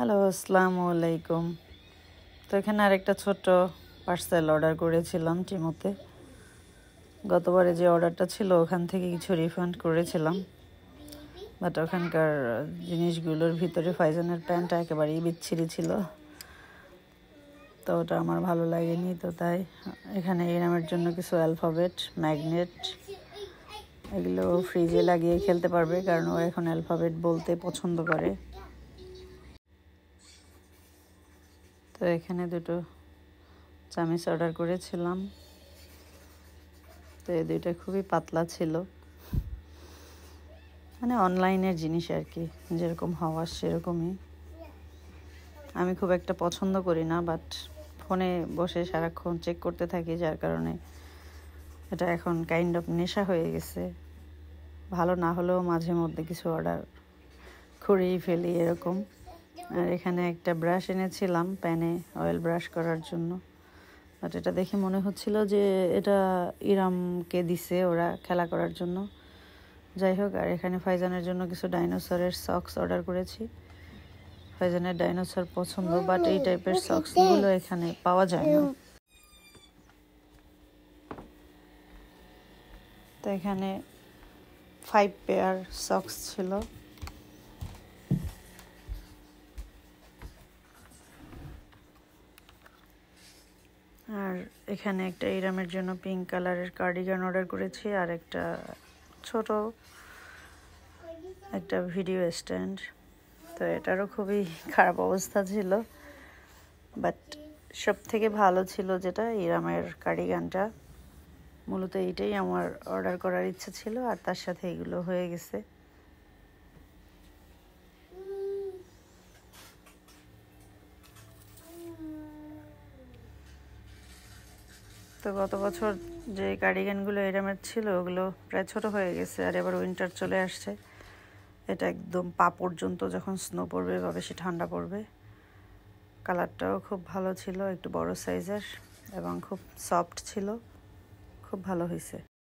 hello আসসালামু আলাইকুম তো এখানে আরেকটা ছোট পার্সেল অর্ডার করেছিলাম টিমোতে গতবারে যে অর্ডারটা ছিল ওখান থেকে কিছু রিফান্ড করেছিলাম বাট ওখানকার জিনিসগুলোর ভিতরে ফাইজানের প্যান্টটা একেবারেই বিচ্ছিরি ছিল তো ওটা আমার ভালো লাগেনি তো তাই এখানে নামের জন্য কিছু অ্যালফাবেট ম্যাগনেট এগুলো ফ্রিজে লাগিয়ে খেলতে পারবে কারণ ও এখন অ্যালফাবেট বলতে পছন্দ করে তো এখানে দুটো চামিচ অর্ডার করেছিলাম তো এই দুইটা খুবই পাতলা ছিল মানে অনলাইনের জিনিস আর কি যেরকম হওয়ার সেরকমই আমি খুব একটা পছন্দ করি না বাট ফোনে বসে সারাক্ষণ চেক করতে থাকি যার কারণে এটা এখন কাইন্ড অফ নেশা হয়ে গেছে ভালো না হলেও মাঝে মধ্যে কিছু অর্ডার করেই ফেলি এরকম আর এখানে একটা ব্রাশ এনেছিলাম প্যানে অয়েল ব্রাশ করার জন্য বাট এটা দেখে মনে হচ্ছিল যে এটা ইরামকে দিছে ওরা খেলা করার জন্য যাই হোক আর এখানে ফাইজানের জন্য কিছু ডাইনোসরের সক্স অর্ডার করেছি ফাইজানের ডাইনোসর পছন্দ বাট এই টাইপের সক্সগুলো এখানে পাওয়া যায় না তো এখানে ফাইভ পেয়ার সক্স ছিল আর এখানে একটা ইরামের জন্য পিঙ্ক কালারের কার্ডিগান অর্ডার করেছি আর একটা ছোট একটা ভিডিও স্ট্যান্ড তো এটারও খুবই খারাপ অবস্থা ছিল বাট সব থেকে ভালো ছিল যেটা ইরামের কার্ডিগানটা মূলত এইটাই আমার অর্ডার করার ইচ্ছা ছিল আর তার সাথে এগুলো হয়ে গেছে তো গত বছর যে কার্ডিগানগুলো এরামের ছিল ওগুলো প্রায় ছোট হয়ে গেছে আর এবার উইন্টার চলে আসছে এটা একদম পা পর্যন্ত যখন স্নো পড়বে বা বেশি ঠান্ডা পড়বে কালারটাও খুব ভালো ছিল একটু বড় সাইজের এবং খুব সফট ছিল খুব ভালো হয়েছে